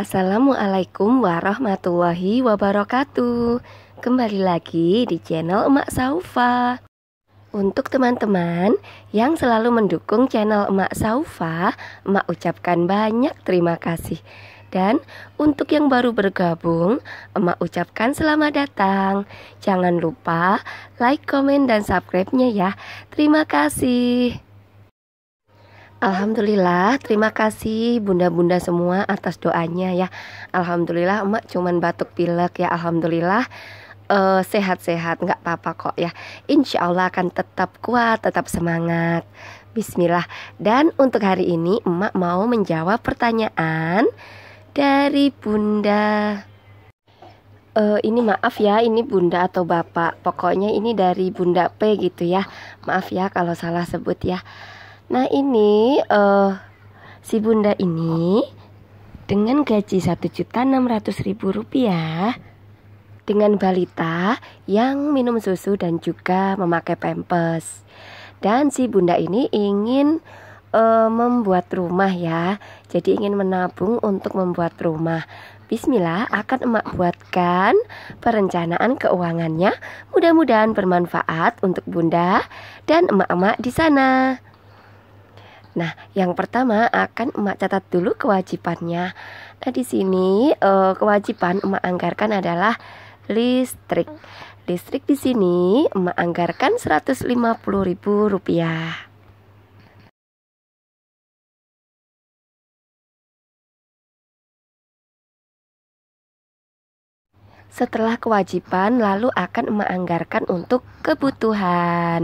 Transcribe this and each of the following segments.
Assalamualaikum warahmatullahi wabarakatuh Kembali lagi di channel Emak Saufa Untuk teman-teman yang selalu mendukung channel Emak Saufa Emak ucapkan banyak terima kasih dan untuk yang baru bergabung, emak ucapkan selamat datang. Jangan lupa like, komen, dan subscribe-nya ya. Terima kasih. Alhamdulillah, terima kasih bunda-bunda semua atas doanya ya. Alhamdulillah, emak cuman batuk pilek ya. Alhamdulillah eh, sehat-sehat, uh, nggak apa-apa kok ya. Insya Allah akan tetap kuat, tetap semangat. Bismillah. Dan untuk hari ini, emak mau menjawab pertanyaan dari bunda. Uh, ini maaf ya, ini bunda atau bapak. Pokoknya ini dari bunda P gitu ya. Maaf ya kalau salah sebut ya. Nah ini uh, si bunda ini dengan gaji rp rupiah dengan balita yang minum susu dan juga memakai pempes. Dan si bunda ini ingin uh, membuat rumah ya. Jadi ingin menabung untuk membuat rumah. Bismillah akan emak buatkan perencanaan keuangannya. Mudah-mudahan bermanfaat untuk bunda dan emak-emak di sana. Nah, yang pertama akan emak catat dulu kewajibannya. Nah, di sini eh, kewajiban emak anggarkan adalah listrik. Listrik di sini emak anggarkan Rp150.000. Setelah kewajiban, lalu akan emak anggarkan untuk kebutuhan.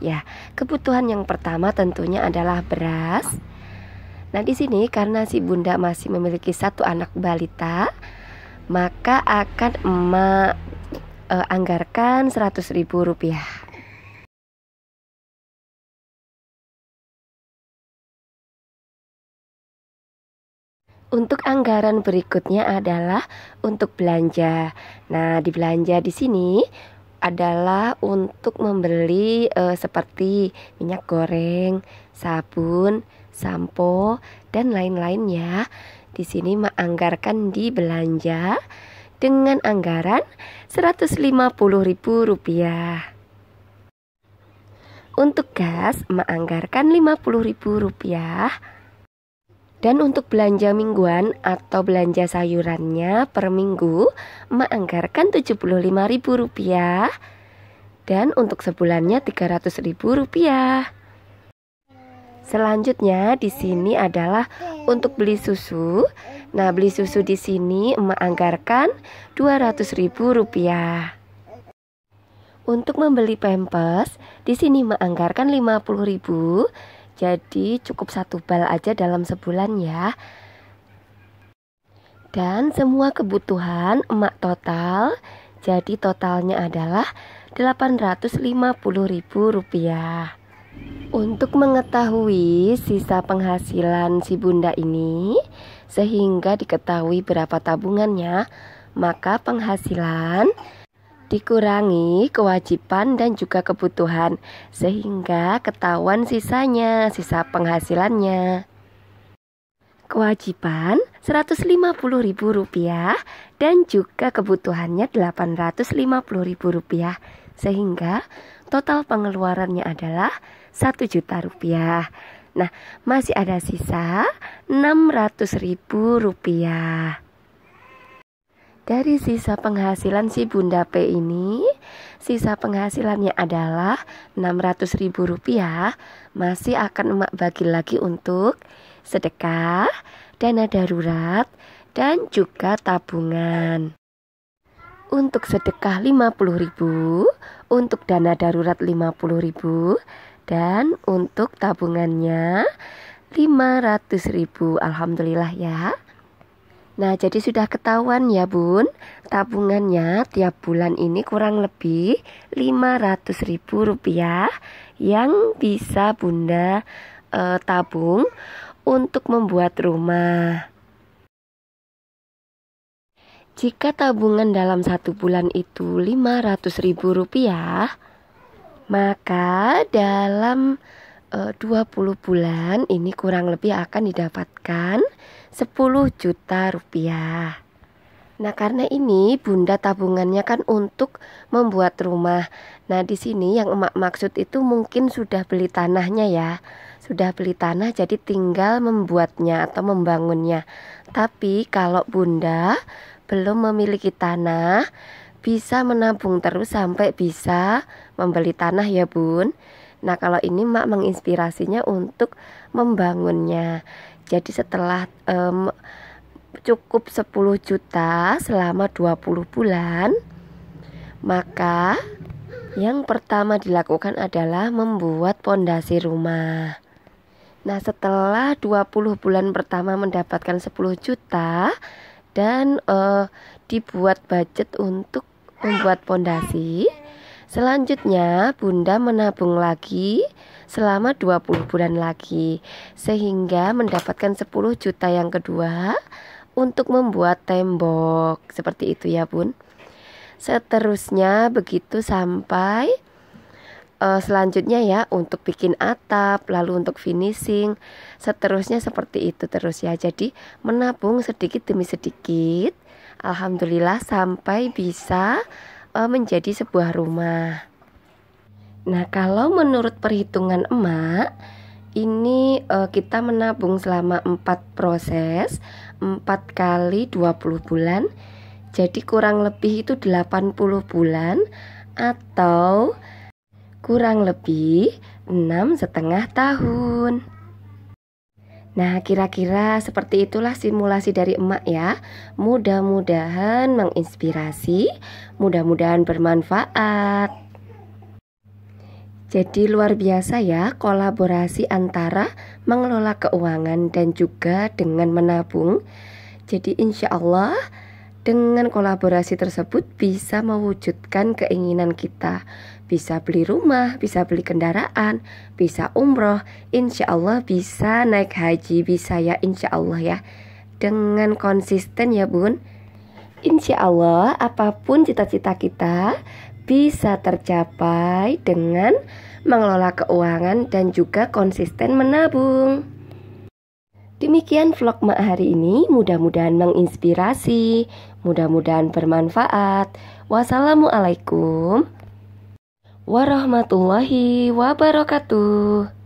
Ya, kebutuhan yang pertama tentunya adalah beras. Nah, di sini karena si Bunda masih memiliki satu anak balita, maka akan emak e, anggarkan Rp100.000. Untuk anggaran berikutnya adalah untuk belanja. Nah, di belanja di sini adalah untuk membeli e, seperti minyak goreng, sabun, sampo, dan lain lain ya. Di sini menganggarkan di belanja dengan anggaran Rp150.000. Untuk gas, menganggarkan Rp50.000 dan untuk belanja mingguan atau belanja sayurannya per minggu menganggarkan Rp75.000 dan untuk sebulannya Rp300.000. Selanjutnya di sini adalah untuk beli susu. Nah, beli susu di sini emak anggarkan Rp200.000. Untuk membeli pampers, di sini emak anggarkan Rp50.000 jadi cukup satu bal aja dalam sebulan ya. Dan semua kebutuhan emak total, jadi totalnya adalah Rp850.000. Untuk mengetahui sisa penghasilan si bunda ini, sehingga diketahui berapa tabungannya, maka penghasilan dikurangi kewajiban dan juga kebutuhan, sehingga ketahuan sisanya, sisa penghasilannya. Kewajiban Rp150.000 dan juga kebutuhannya Rp850.000 sehingga total pengeluarannya adalah satu juta rupiah. Nah, masih ada sisa rp rupiah dari sisa penghasilan si Bunda P ini, sisa penghasilannya adalah rp rupiah. masih akan emak bagi lagi untuk sedekah, dana darurat, dan juga tabungan. Untuk sedekah 50.000, untuk dana darurat 50.000, dan untuk tabungannya 500.000. Alhamdulillah ya. Nah, jadi sudah ketahuan ya, Bun. Tabungannya tiap bulan ini kurang lebih rp rupiah yang bisa Bunda e, tabung untuk membuat rumah. Jika tabungan dalam satu bulan itu rp rupiah, maka dalam e, eh, 20 bulan ini kurang lebih akan didapatkan 10 juta rupiah. Nah, karena ini bunda tabungannya kan untuk membuat rumah. Nah, di sini yang emak maksud itu mungkin sudah beli tanahnya ya. Sudah beli tanah jadi tinggal membuatnya atau membangunnya. Tapi kalau bunda belum memiliki tanah, bisa menabung terus sampai bisa membeli tanah ya, Bun. Nah, kalau ini mak menginspirasinya untuk membangunnya. Jadi setelah um, cukup 10 juta selama 20 bulan, maka yang pertama dilakukan adalah membuat pondasi rumah. Nah, setelah 20 bulan pertama mendapatkan 10 juta dan uh, dibuat budget untuk membuat pondasi, Selanjutnya, Bunda menabung lagi selama 20 bulan lagi sehingga mendapatkan 10 juta yang kedua untuk membuat tembok. Seperti itu ya, Bun. Seterusnya begitu sampai uh, selanjutnya ya untuk bikin atap, lalu untuk finishing. Seterusnya seperti itu terus ya. Jadi menabung sedikit demi sedikit. Alhamdulillah sampai bisa uh, menjadi sebuah rumah. Nah, kalau menurut perhitungan emak, ini uh, kita menabung selama 4 proses, 4 kali 20 bulan. Jadi kurang lebih itu 80 bulan atau kurang lebih enam setengah tahun. Nah, kira-kira seperti itulah simulasi dari emak ya. Mudah-mudahan menginspirasi, mudah-mudahan bermanfaat. Jadi luar biasa ya kolaborasi antara mengelola keuangan dan juga dengan menabung. Jadi insya Allah dengan kolaborasi tersebut bisa mewujudkan keinginan kita Bisa beli rumah, bisa beli kendaraan, bisa umroh Insya Allah bisa naik haji, bisa ya insya Allah ya Dengan konsisten ya bun Insya Allah apapun cita-cita kita bisa tercapai dengan mengelola keuangan dan juga konsisten menabung. Demikian vlog Mak hari ini, mudah-mudahan menginspirasi, mudah-mudahan bermanfaat. Wassalamualaikum warahmatullahi wabarakatuh.